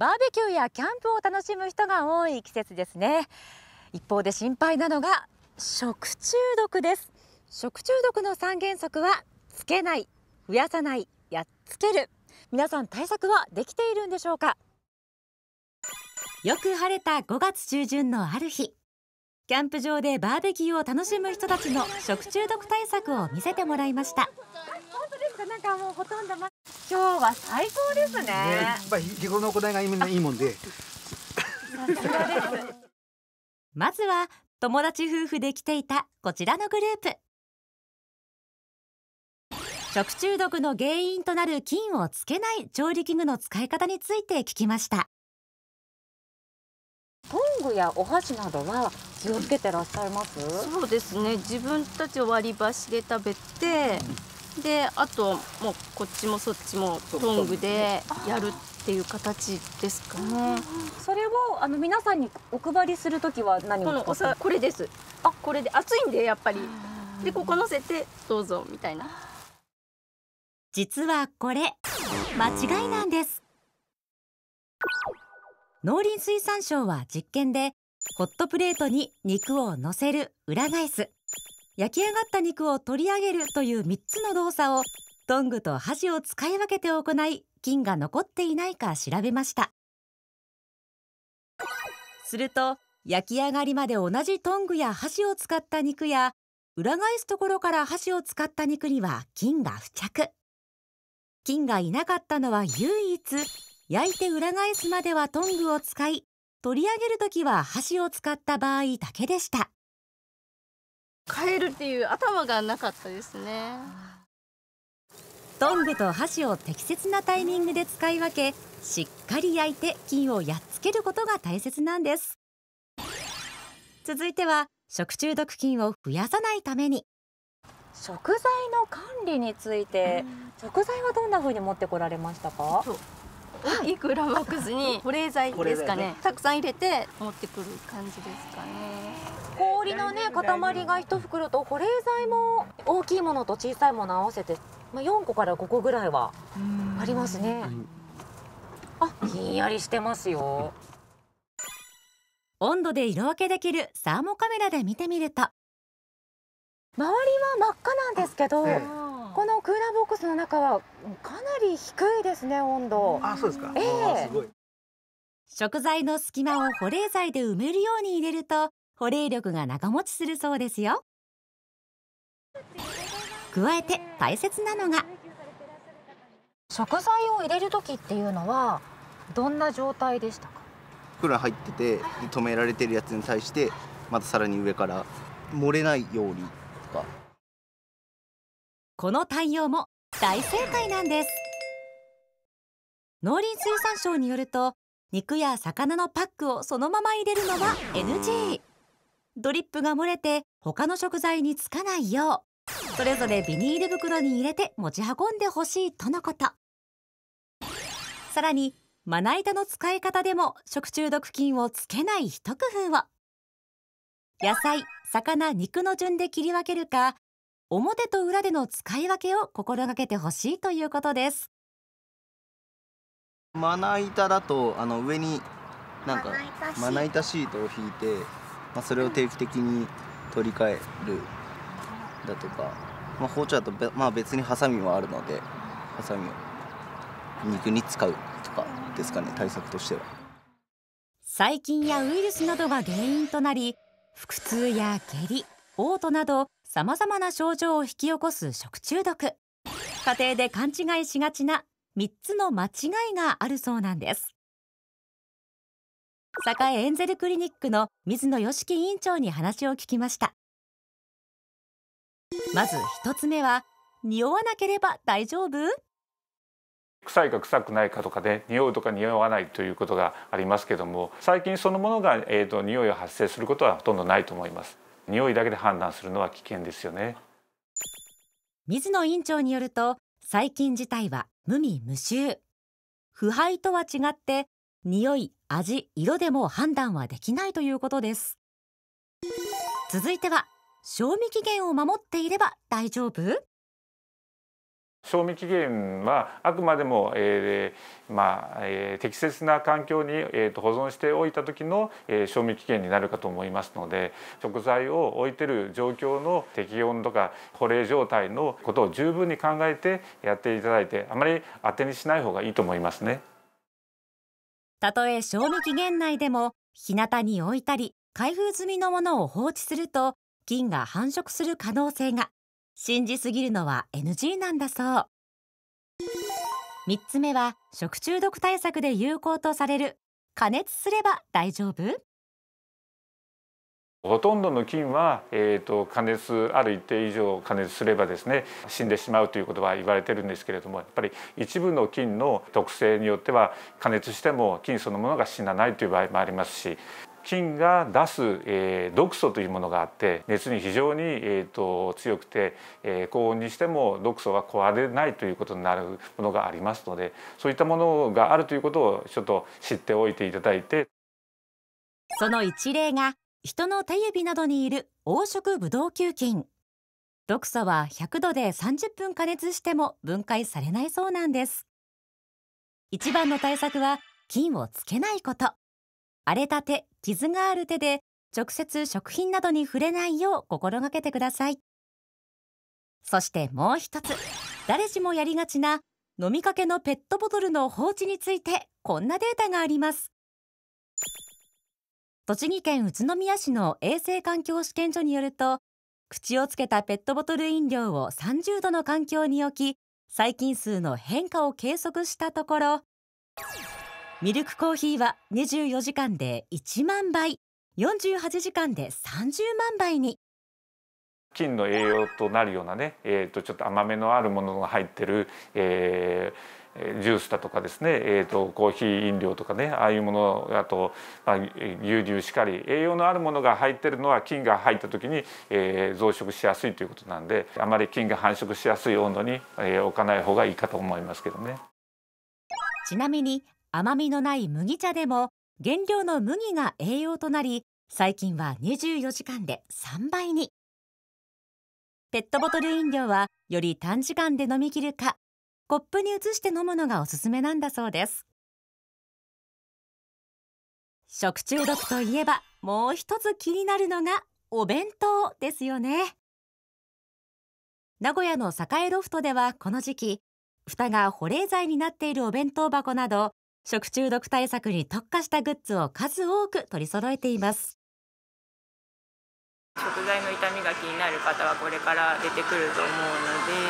バーベキューやキャンプを楽しむ人が多い季節ですね一方で心配なのが食中毒です食中毒の三原則はつけない増やさないやっつける皆さん対策はできているんでしょうかよく晴れた5月中旬のある日キャンプ場でバーベキューを楽しむ人たちの食中毒対策を見せてもらいました本当ですかなんかもうほとんど真今日は最高ですね。ねやっ日頃の行いがいいもんで。まずは友達夫婦で来ていたこちらのグループ。食中毒の原因となる菌をつけない調理器具の使い方について聞きました。トングやお箸などは気をつけてらっしゃいますそうですね自分たち割り箸で食べて、であともうこっちもそっちもトングでやるっていう形ですかねそれをあの皆さんにお配りする時は何を使これですあこれで熱いんでやっぱりでここ乗せてどうぞみたいな実はこれ間違いなんです農林水産省は実験でホットプレートに肉を乗せる裏返す焼き上がった肉を取り上げるという3つの動作をトングと箸を使い分けて行い菌が残っていないか調べましたすると焼き上がりまで同じトングや箸を使った肉や裏返すところから箸を使った肉には菌が付着菌がいなかったのは唯一焼いて裏返すまではトングを使い取り上げるときは箸を使った場合だけでした変えるっていう頭がなかったですねトングと箸を適切なタイミングで使い分けしっかり焼いて菌をやっつけることが大切なんです続いては食中毒菌を増やさないために食材の管理について、うん、食材はどんな風に持ってこられましたかいくらボックスに保冷剤ですかね、ね、たくさん入れて持ってくる感じですかね氷のね塊が一袋と保冷剤も大きいものと小さいもの合わせて、まあ、4個から5個ぐらいはありますね、あひんやりしてますよ温度で色分けできるサーモカメラで見てみると周りは真っ赤なんですけど、ええ、このクーラーボックスの中はかなり低いですね温度あそうですか、ええ、食材の隙間を保冷剤で埋めるように入れると保冷力が長持ちするそうですよ加えて大切なのが食材を入れる時っていうのはどんな状態でしたか袋入ってて止められてるやつに対してまたさらに上から漏れないようにとかこの対応も大正解なんです農林水産省によると肉や魚のパックをそのまま入れるのは NG ドリップが漏れて他の食材につかないようそれぞれビニール袋に入れて持ち運んでほしいとのことさらにまな板の使い方でも食中毒菌をつけない一工夫を野菜魚肉の順で切り分けるか表と裏での使い分けを心がけてほしいということですまな板だとあの上になんかまな板シートを引いてまあ、それを定期的に取り替えるだとか、まあ、包丁だと、まあ、別にハサミはあるのでハサミを肉に使うとかですかね対策としては細菌やウイルスなどが原因となり腹痛や下痢嘔吐などさまざまな症状を引き起こす食中毒家庭で勘違いしがちな3つの間違いがあるそうなんです栄エンゼルクリニックの水野良樹院長に話を聞きましたまず一つ目は匂わなければ大丈夫臭いか臭くないかとかで匂うとか匂わないということがありますけども最近そのものが、えーと、と匂いを発生することはほとんどないと思います匂いだけで判断するのは危険ですよね水野院長によると細菌自体は無味無臭腐敗とは違って匂い味色でも判断はできないということです続いては賞味期限を守っていれば大丈夫賞味期限はあくまでも、えーまあえー、適切な環境に、えー、と保存しておいた時の、えー、賞味期限になるかと思いますので食材を置いてる状況の適温とか保冷状態のことを十分に考えてやっていただいてあまり当てにしない方がいいと思いますね。たとえ賞味期限内でも日向に置いたり開封済みのものを放置すると菌が繁殖する可能性が信じすぎるのは NG なんだそう3つ目は食中毒対策で有効とされる加熱すれば大丈夫ほとんどの菌は、えーと、加熱ある一定以上加熱すればですね死んでしまうということは言われてるんですけれどもやっぱり一部の菌の特性によっては加熱しても菌そのものが死なないという場合もありますし菌が出す、えー、毒素というものがあって熱に非常に、えーと、強くて、えー、高温にしても毒素が壊れないということになるものがありますのでそういったものがあるということをちょっと知っておいていただいて。その一例が人の手指などにいる黄色ブドウ球菌毒素は100度で30分加熱しても分解されないそうなんです一番の対策は菌をつけないこと荒れた手傷がある手で直接食品などに触れないよう心がけてくださいそしてもう一つ誰しもやりがちな飲みかけのペットボトルの放置についてこんなデータがあります栃木県宇都宮市の衛生環境試験所によると口をつけたペットボトル飲料を30度の環境に置き細菌数の変化を計測したところミルクコーヒーは24時間で1万倍48時間で30万倍に菌の栄養となるようなね、えー、とちょっと甘めのあるものが入ってる、えージュースだとかですね、えーと、コーヒー飲料とかねああいうものあと、まあ、牛乳しかり栄養のあるものが入ってるのは菌が入った時に、えー、増殖しやすいということなんであまり菌が繁殖しやすい温度に、えー、置かない方がいいかと思いますけどね。ちなみに甘みのない麦茶でも原料の麦が栄養となり最近は24時間で3倍にペットボトル飲料はより短時間で飲み切るかコップに移して飲むのがおすすめなんだそうです食中毒といえばもう一つ気になるのがお弁当ですよね名古屋の栄ロフトではこの時期蓋が保冷剤になっているお弁当箱など食中毒対策に特化したグッズを数多く取り揃えています食材の傷みが気になる方はこれから出てくると思うの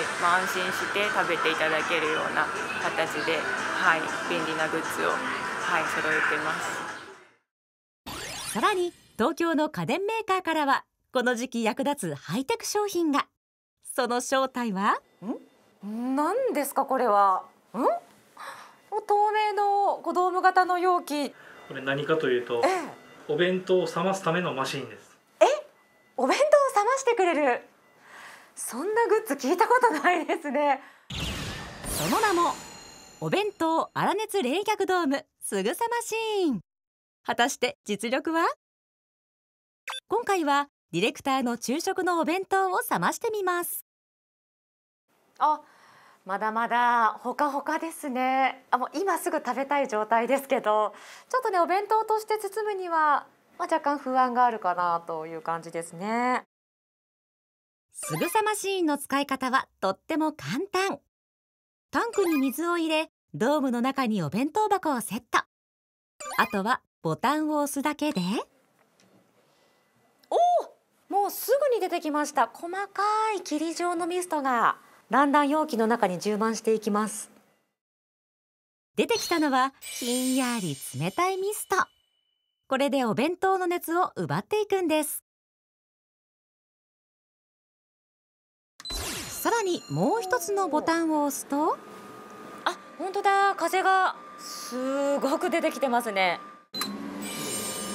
で、まあ、安心して食べていただけるような形で、はい、便利なグッズを、はい、揃えてますさらに東京の家電メーカーからはこの時期役立つハイテク商品がその正体はん何ですかこれはん透明のドーム型の容器これ何かというと、お弁当を冷ますためのマシンですくれるそんなグッズ聞いたことないですねその名もお弁当粗熱冷却ドームすぐさまシーン果たして実力は今回はディレクターの昼食のお弁当を冷ましてみますあ、まだまだほかほかですねあもう今すぐ食べたい状態ですけどちょっとねお弁当として包むにはまあ、若干不安があるかなという感じですねすぐさマシーンの使い方はとっても簡単タンクに水を入れドームの中にお弁当箱をセットあとはボタンを押すだけでおおもうすぐに出てきました細かい霧状のミストがだんだん容器の中に充満していきます出てきたのはひんやり冷たいミストこれでお弁当の熱を奪っていくんですさらにもう一つのボタンを押すとあ本当だ風がすごく出てきてますね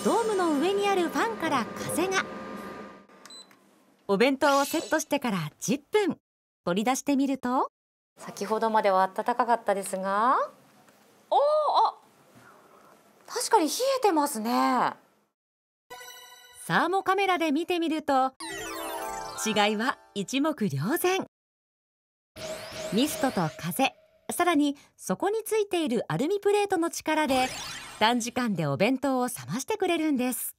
ドームの上にあるファンから風がお弁当をセットしてから10分取り出してみると先ほどまでは暖かかったですがおお確かに冷えてますねサーモカメラで見てみると違いは一目瞭然ミストと風さらにそこについているアルミプレートの力で短時間でお弁当を冷ましてくれるんです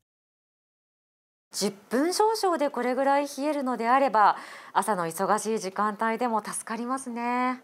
10分少々でこれぐらい冷えるのであれば朝の忙しい時間帯でも助かりますね